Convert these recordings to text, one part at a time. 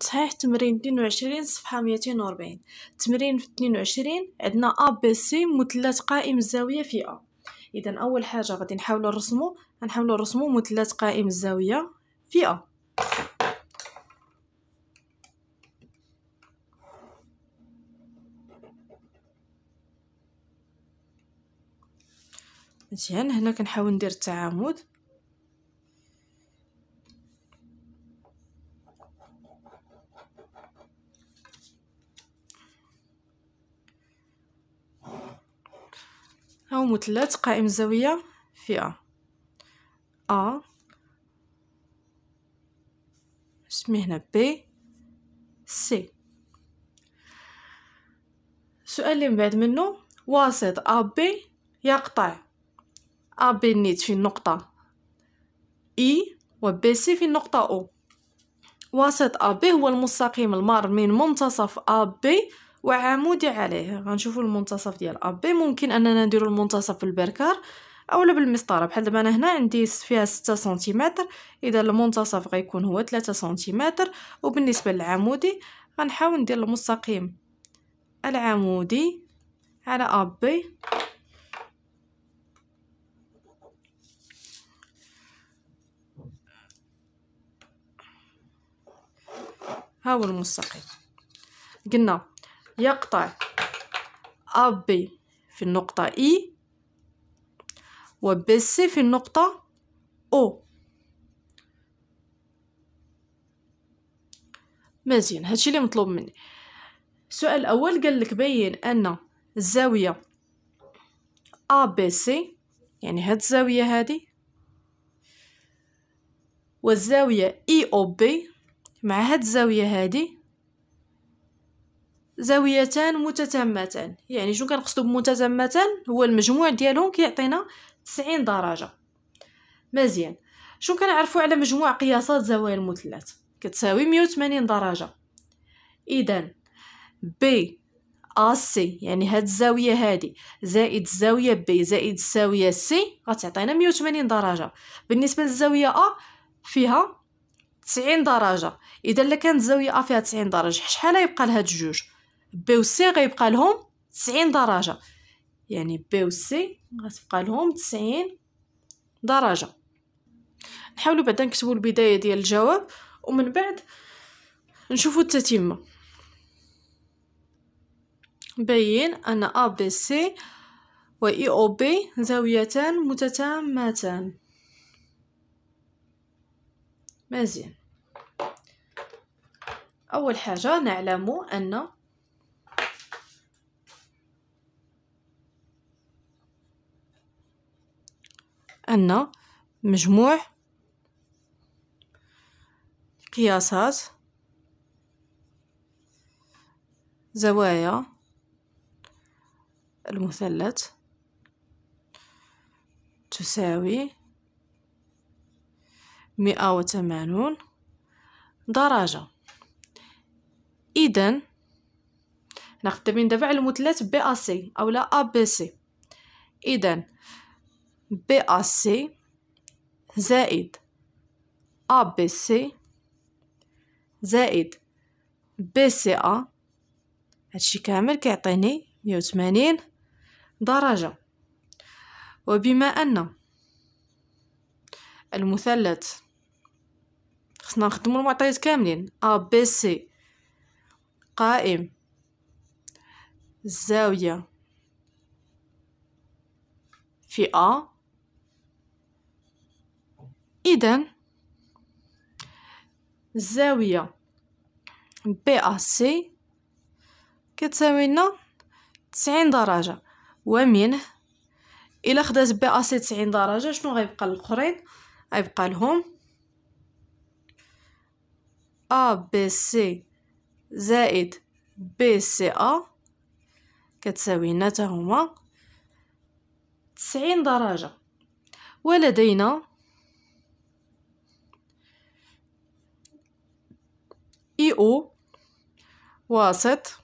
صحيح تمرين 22 صفحة 240 تمرين في 22 عندنا ا بي سي مثلث قائم الزاوية في A اذا اول حاجة غادي نحاولو نرسمو غنحاولو نرسمو مثلث قائم الزاوية في A مزيان هنا كنحاول ندير التعامد مثلث قائم الزاوية في أ أ سمي هنا بي سي السؤال لي من بعد منه واسط أبي يقطع أبي نيت في النقطة إي وبي سي في النقطة أو واسط أبي هو المستقيم المار من منتصف أبي وعمودي عليه غنشوفوا المنتصف ديال ا بي ممكن اننا نديرو المنتصف بالبركار اولا بالمسطره بحال دابا انا هنا عندي فيها 6 سنتيمتر اذا المنتصف غيكون هو 3 سنتيمتر وبالنسبه للعمودي غنحاول ندير المستقيم العمودي على ا بي ها هو المستقيم قلنا يقطع AB في النقطة إي وبسي في النقطة أو مزيان هادشي اللي مطلوب مني السؤال الأول قال لك بين أن الزاوية ABC يعني هاد الزاوية هادي والزاوية EOB مع هاد الزاوية هادي زاويتان متتامتان يعني شنو كنقصدو بمتتامتان هو المجموع ديالهم كيعطينا 90 درجه مزيان شنو كنعرفو على مجموع قياسات زوايا المثلث كتساوي 180 درجه اذا بي سي يعني هاد الزاويه هادي زائد الزاويه بي زائد الزاويه سي غتعطينا 180 درجه بالنسبه للزاويه ا فيها 90 درجه اذا لكانت كانت الزاويه ا فيها 90 درجه شحال يبقى لهاد الجوج بي و سي غيبقى لهم 90 درجه يعني بي و سي غتبقى لهم 90 درجه نحاولوا بعدا نكتبوا البدايه ديال الجواب ومن بعد نشوفوا التتمه بين ان ا بي سي و اي او بي زاويتان متتامتان مزيان اول حاجه نعلم ان عنا مجموع قياسات زوايا المثلث تساوي مئة وثمانون درجة إذن نخدمين دابا على المثلث بي أ سي أو لا أ بي سي إذن بي ا سي زائد ا بي سي زائد بي سي ا هادشي كامل كيعطيني مية وثمانين درجة وبما أن المثلث خصنا نخدمو المعطيات كاملين ا بي سي قائم الزاوية في أ إذا الزاوية بي أ سي كتساوي لنا تسعين درجة ومنه إلا خدات بي أ سي تسعين درجة شنو غيبقى للآخرين غيبقى لهم أ بي سي زائد بي سي أ كتساوي لنا هما تسعين درجة ولدينا بي أو وسط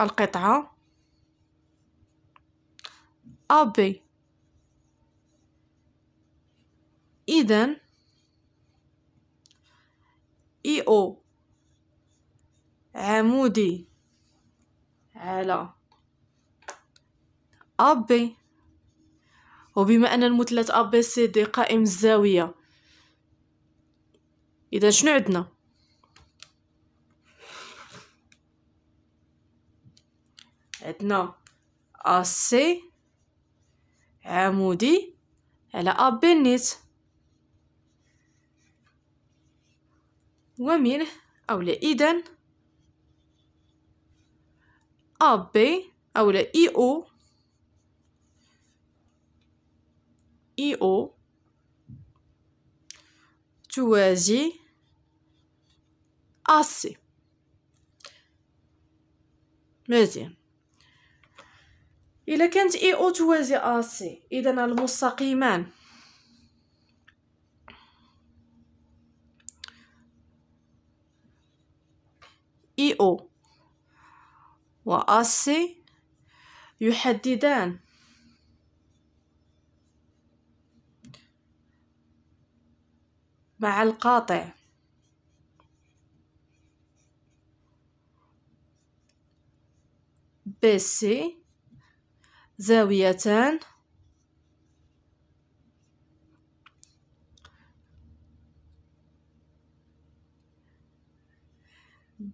القطعة بي إذن إي أو عمودي على بي وبما أن المثلث بي سي دي قائم الزاوية إذا شنو عندنا عندنا أسي عمودي على أبي نيت ومن أو إذن أبي أو إي أو إي أو توازي أسي مزيان الا كانت اي او توازي ا سي اذا المستقيمان اي او و ا سي يحددان مع القاطع بي سي زاويتان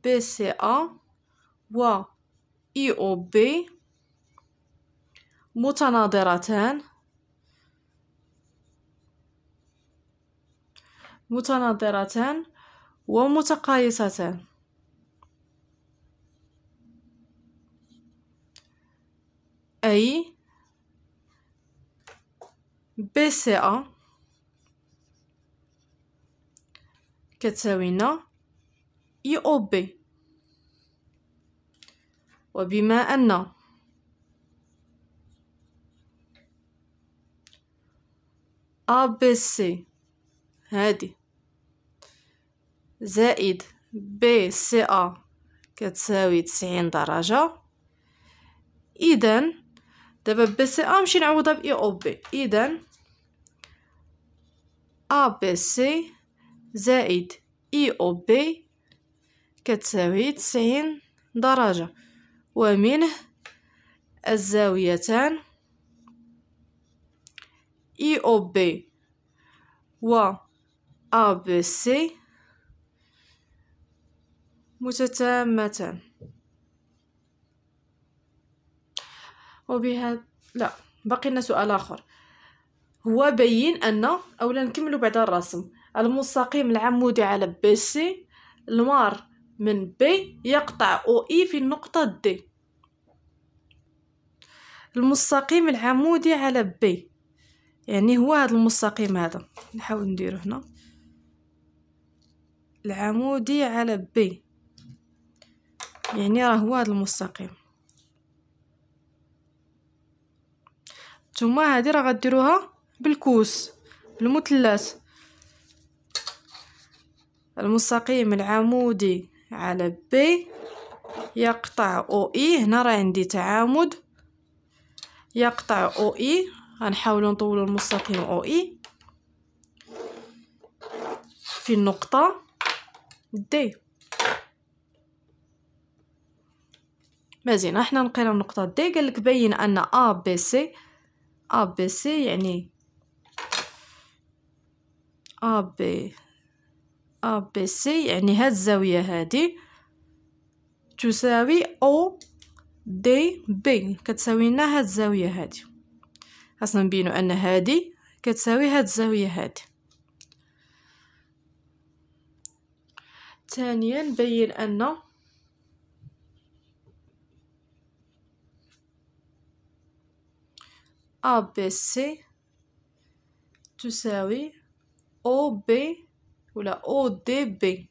BCA و EOB متناظرتان متناظرتان ومتقايستان أي أ كتساوينا إي أو بي وبما أن سي هادي زائد بي سي أ كتساوي تسعين درجة إذن دابا بي سي ا نمشي نعوضها باي او بي اذا ا بي سي زائد اي او بي كتساوي تسعين درجة ومنه الزاويتان اي او بي و ا بي سي متتامتان وبهذا لا باقي لنا سؤال اخر هو بين ان اولا نكملوا بعد الرسم المستقيم العمودي على بي سي المار من بي يقطع او e اي في النقطه دي المستقيم العمودي على بي يعني هو هذا المستقيم هذا نحاول نديرو هنا العمودي على بي يعني راه هو هذا المستقيم نتوما هادي راه غديروها بالكوس بالمثلث المستقيم العمودي على بي يقطع او اي e، هنا راه عندي تعامد يقطع او اي e، غنحاولوا نطولوا المستقيم او اي e. في النقطه دي مزيان احنا نقينا النقطه دي قال لك بين ان ا بي سي أ بي سي يعني أ بي أ بي سي يعني هاد الزاوية هادي تساوي أو دي بي لنا هاد الزاوية هادي خاصنا نبينو أن هادي كتساوي هاد الزاوية هادي ثانيا نبين أن أ سي تساوي أو بي ولا أو دي بي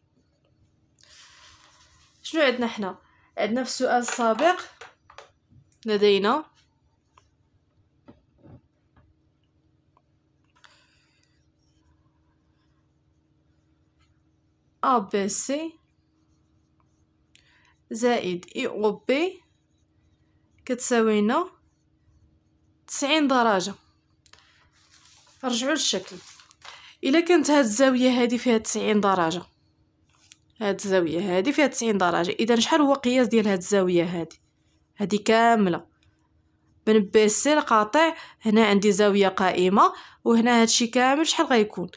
شنو عندنا حنا عندنا في السؤال السابق لدينا ABC زائد اي او بي كتساوينا 90 درجه رجعوا للشكل الا كانت هاد الزاويه هادي فيها 90 درجه هاد الزاويه هادي فيها 90 درجه اذا شحال هو قياس ديال هاد الزاويه هادي هادي كامله من بي سي القاطع هنا عندي زاويه قائمه وهنا هادشي كامل شحال غيكون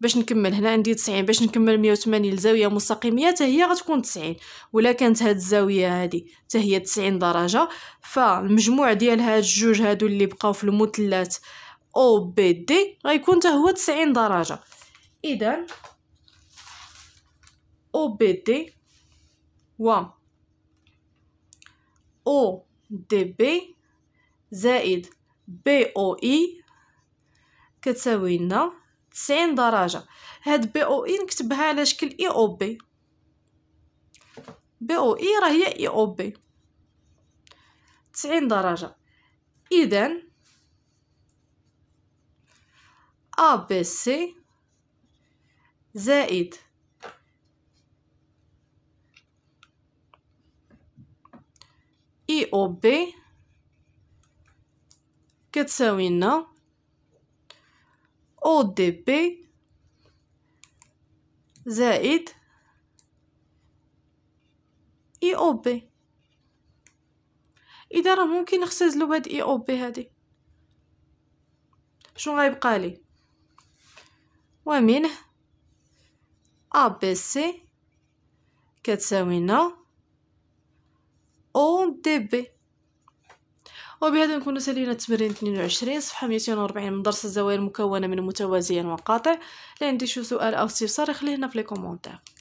باش نكمل هنا عندي 90 باش نكمل 180 الزاويه مستقيميه حتى هي غتكون 90 ولا كانت هاد الزاويه هادي حتى هي 90 درجه فالمجموع ديال هاد الجوج هادو اللي بقاو في المثلث او بي دي غيكون حتى هو 90 درجه اذا او بي دي و او دي بي زائد بي او اي كتساوي لنا 90 درجة هاد بي او اي نكتبها على شكل اي او بي بي او اي راه هي اي او بي 90 درجة اذا ا بي سي زائد اي او بي كتساوي لنا أو دي بي زائد إي أو بي إذا راه ممكن نختزلو هاد إي أو بي هادي شنو غيبقى لي ومنه أ بي سي كتساوينا أو دي بي وبهذا نكون سالينا تمرين 22 صفحه 240 من درس الزوايا المكونه من متوازيا وقاطع اللي عندي شي سؤال او استفسار يخليه لنا في لي كومونتير